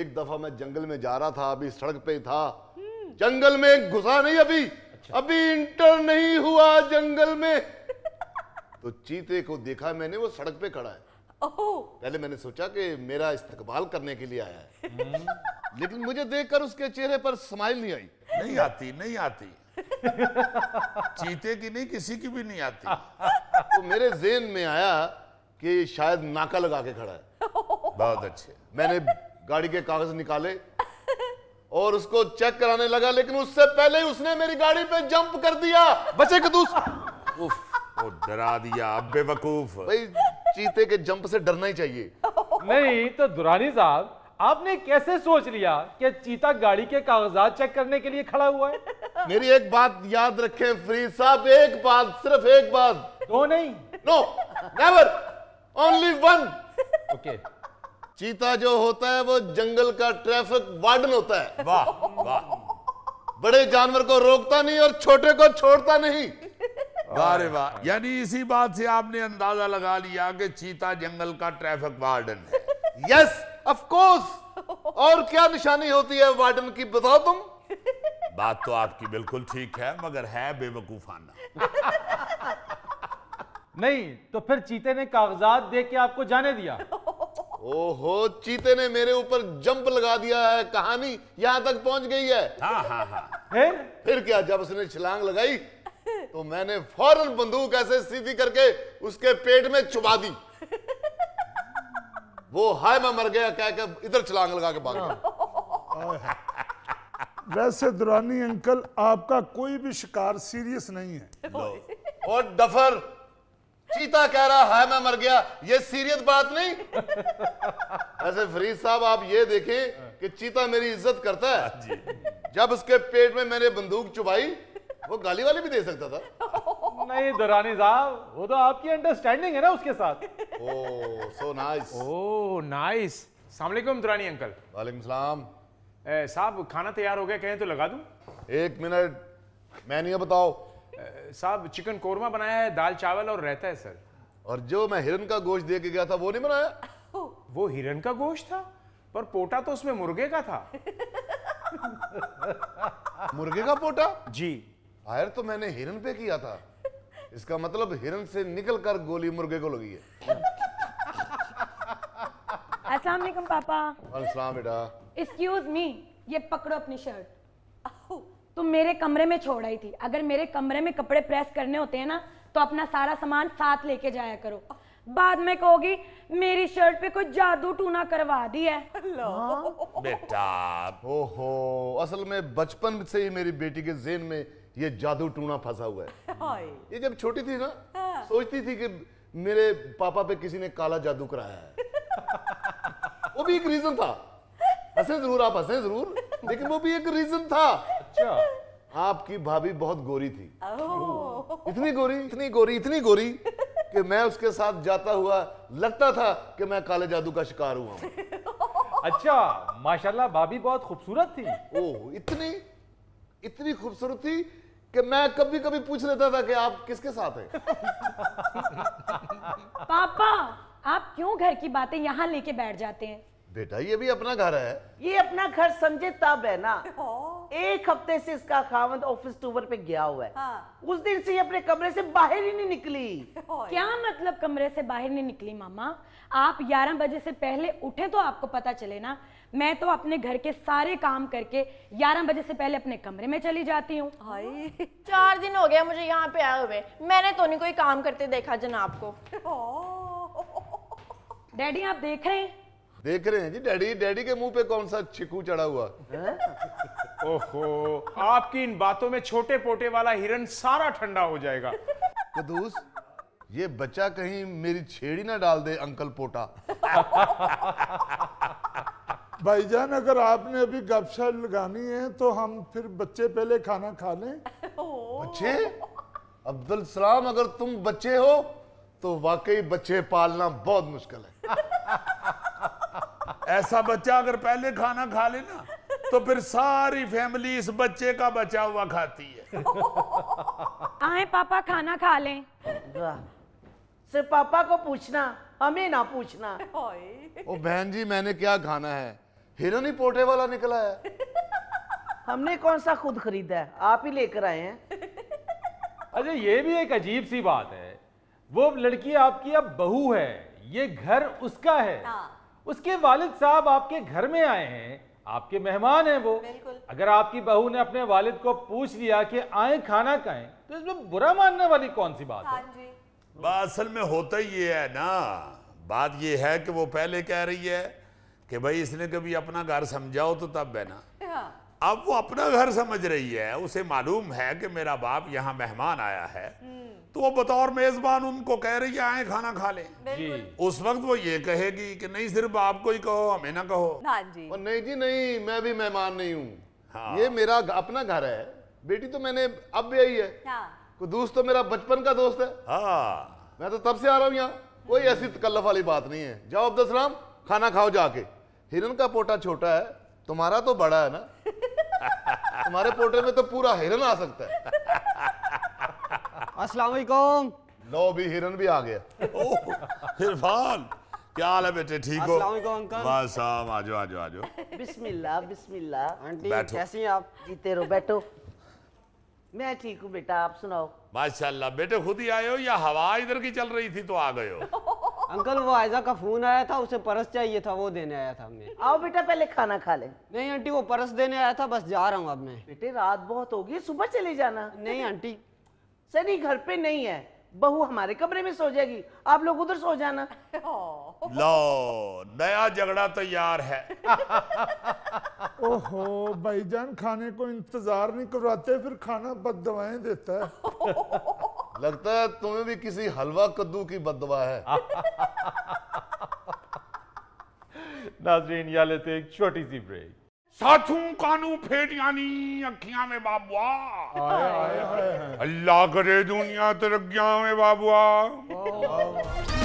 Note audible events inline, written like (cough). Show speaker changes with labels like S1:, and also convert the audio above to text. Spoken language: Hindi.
S1: एक दफा मैं जंगल में जा रहा था अभी सड़क पे था जंगल में घुसा नहीं अभी अच्छा। अभी इंटर नहीं हुआ जंगल में (laughs) तो चीते को देखा मैंने वो सड़क पे खड़ा है पहले मैंने सोचा कि मेरा इस्तकबाल करने के लिए आया है हम्म। (laughs) लेकिन मुझे देखकर उसके चेहरे पर स्माइल नहीं आई नहीं आती नहीं आती (laughs) चीते की नहीं किसी की भी नहीं आती तो मेरे जेन में आया कि शायद नाका लगा के खड़ा है बहुत अच्छे मैंने गाड़ी के कागज निकाले और उसको चेक कराने लगा लेकिन उससे पहले ही उसने मेरी गाड़ी पे जंप कर दिया बचे कदूस डरा दिया अब बेवकूफ भाई चीते के जंप से डरना ही चाहिए नहीं तो दुरानी साहब आपने कैसे सोच लिया कि चीता गाड़ी के कागजात चेक करने के लिए खड़ा हुआ है मेरी एक बात याद रखें फ्री साहब एक बात सिर्फ एक बात दो नहीं no never only one okay चीता जो होता है वो जंगल का ट्रैफिक वार्डन होता है वाह वाह बड़े जानवर को रोकता नहीं और छोटे को छोड़ता नहीं अरे वाह यानी इसी बात से आपने अंदाजा लगा लिया कि चीता जंगल का ट्रैफिक वार्डन है यस ऑफ कोर्स और क्या निशानी होती है वार्डन की बताओ तुम बात तो आपकी बिल्कुल ठीक है मगर है बेवकूफाना नहीं तो फिर चीते ने कागजात दे के आपको जाने दिया ओहो चीते ने मेरे ऊपर जंप लगा दिया है कहानी यहाँ तक पहुंच गई है हाँ हाँ हाँ है? फिर क्या जब उसने छलांग लगाई तो मैंने फौरन बंदूक ऐसे सीधी करके उसके पेट में छुपा दी वो हाय मैं मर गया कह के इधर छलांग लगा के भाग हाँ। वैसे दुरानी अंकल आपका कोई भी शिकार सीरियस नहीं है और डफर चीता कह रहा है मैं मर गया ये सीरियस बात नहीं ऐसे फरीद साहब आप ये देखें कि चीता मेरी इज्जत करता है हाँ जब उसके पेट में मैंने बंदूक चुबाई वो गाली वाली भी दे सकता था नहीं दरानी साहब वो तो आपकी अंडरस्टैंडिंग है ना उसके साथ ओ सो नाइस ओ नाइस सलामकुम दुरानी अंकल वालेकुम सलाम साहब खाना तैयार हो गया कहें तो लगा दूं एक मिनट मैं नहीं बताओ साहब चिकन कोरमा बनाया है दाल चावल और रहता है सर और जो मैं हिरन का गोश्त दे के गया था वो नहीं बनाया वो हिरन का गोश्त था पर पोटा तो उसमें मुर्गे का था मुर्गे का पोटा जी आयर तो मैंने हिरन पे किया था इसका मतलब हिरन से निकल कर गोली मुर्गे को लगी है अस्सलाम वालेकुम पापा अस्सलाम बेटा एक्सक्यूज मी ये पकड़ो अपनी शर्ट तुम तो मेरे कमरे में छोड़ आई थी अगर मेरे कमरे में कपड़े प्रेस करने होते हैं ना तो अपना सारा सामान साथ लेके जाया करो बाद में कहोगी मेरी शर्ट पे कुछ जादू टूना करवा दी है हाँ? बेटा ओहो असल में बचपन से ही मेरी बेटी के जेन में ये जादू टूना फंसा हुआ है ये जब छोटी थी ना हाँ। सोचती थी कि मेरे पापा पे किसी ने काला जादू कराया है वो भी एक रीजन था हंसे जरूर आप हंसे जरूर लेकिन वो भी एक रीजन था अच्छा आपकी भाभी बहुत गोरी थी इतनी गोरी इतनी गोरी इतनी गोरी कि मैं उसके साथ जाता हुआ लगता था कि मैं काले जादू का शिकार हुआ अच्छा माशाल्लाह भाभी बहुत खूबसूरत थी ओह इतनी इतनी खूबसूरत थी कि मैं कभी कभी पूछ लेता था कि आप किसके साथ हैं पापा आप क्यों घर की बातें यहाँ लेके बैठ जाते हैं बेटा ये भी अपना घर है ये अपना घर समझे तब है ना एक हफ्ते से इसका खावंद ऑफिस टूवर पे गया हुआ है हाँ। उस दिन से ये अपने कमरे से बाहर ही नहीं निकली क्या मतलब कमरे से बाहर नहीं निकली मामा आप 11 बजे से पहले उठे तो आपको पता चले ना मैं तो अपने घर के सारे काम करके 11 बजे से पहले अपने कमरे में चली जाती हूँ चार दिन हो गया मुझे यहाँ पे आए हुए मैंने तो नहीं कोई काम करते देखा जनाब को डैडी आप देख रहे हैं देख रहे हैं जी डैडी डैडी के मुंह पे कौन सा छिकू चढ़ा हुआ ओहो आपकी इन बातों में छोटे पोटे वाला हिरन सारा ठंडा हो जाएगा कदूस ये बच्चा कहीं मेरी छेड़ी ना डाल दे अंकल पोटा भाईजान अगर आपने अभी गपशप लगानी है तो हम फिर बच्चे पहले खाना खा लें बच्चे अब्दुल सलाम अगर तुम बच्चे हो तो वाकई बच्चे पालना बहुत मुश्किल है ऐसा बच्चा अगर पहले खाना खा लेना तो फिर सारी फैमिली इस बच्चे का बचा हुआ खाती है आए पापा खाना खा लें से पापा को पूछना हमें ना पूछना ओ बहन जी मैंने क्या खाना है हिरन ही पोटे वाला निकला है हमने कौन सा खुद खरीदा है आप ही लेकर आए हैं अच्छा ये भी एक अजीब सी बात है वो लड़की आपकी अब बहू है ये घर उसका है हाँ। उसके वालिद साहब आपके घर में आए हैं आपके मेहमान हैं वो अगर आपकी बहू ने अपने वालिद को पूछ लिया कि आए खाना खाएं तो इसमें बुरा मानने वाली कौन सी बात है हाँ बात असल में होता ही है ना बात ये है कि वो पहले कह रही है कि भाई इसने कभी अपना घर समझाओ तो तब बहना अब वो अपना घर समझ रही है उसे मालूम है कि मेरा बाप यहाँ मेहमान आया है हम्म। तो वो बतौर मेजबान उनको कह रही है आए खाना खा ले उस वक्त वो ये कहेगी कि नहीं सिर्फ आपको ही कहो हमें ना कहो हाँ जी। और नहीं जी नहीं मैं भी मेहमान नहीं हूँ हाँ। ये मेरा अपना घर है बेटी तो मैंने अब भी आई है हाँ। दोस्त तो मेरा बचपन का दोस्त है हाँ। मैं तो तब से आ रहा हूँ यहाँ कोई हम्म। ऐसी तकल्लफ वाली बात नहीं है जाओ अब्दुल सलाम खाना खाओ जाके हिरन का पोटा छोटा है तुम्हारा तो बड़ा है ना तुम्हारे पोर्टल में तो पूरा हिरन आ सकता है अस्सलाम लो भी हिरन भी आ गया इरफान क्या हाल है बेटे ठीक हो बस हम आजो आजो आजो बिस्मिल्लाह बिस्मिल्लाह आंटी कैसी हैं आप जीते रहो बैठो मैं ठीक हूँ बेटा आप सुनाओ माशाल्लाह बेटे खुद ही आए हो या हवा इधर की चल रही थी तो आ गए हो (laughs) अंकल वो आयजा का फोन आया था उसे परस चाहिए था वो देने आया था मैं आओ बेटा पहले खाना खा ले नहीं आंटी वो परस देने आया था बस जा रहा हूँ अब मैं बेटे रात बहुत होगी सुबह चले जाना नहीं आंटी सनी घर पे नहीं है बहू हमारे कमरे में सो जाएगी आप लोग उधर सो जाना (laughs) लो नया झगड़ा तैयार है (laughs) ओहो भाईजान खाने को इंतजार नहीं करवाते फिर खाना बद दवाएं देता है (laughs) लगता है तुम्हें भी किसी हलवा कद्दू की बदवा है (laughs) नाजरीन या लेते एक छोटी सी ब्रेक साथू कानू फेट यानी अखियां में बाबुआ अल्लाह करे दुनिया तरक्या में बाबुआ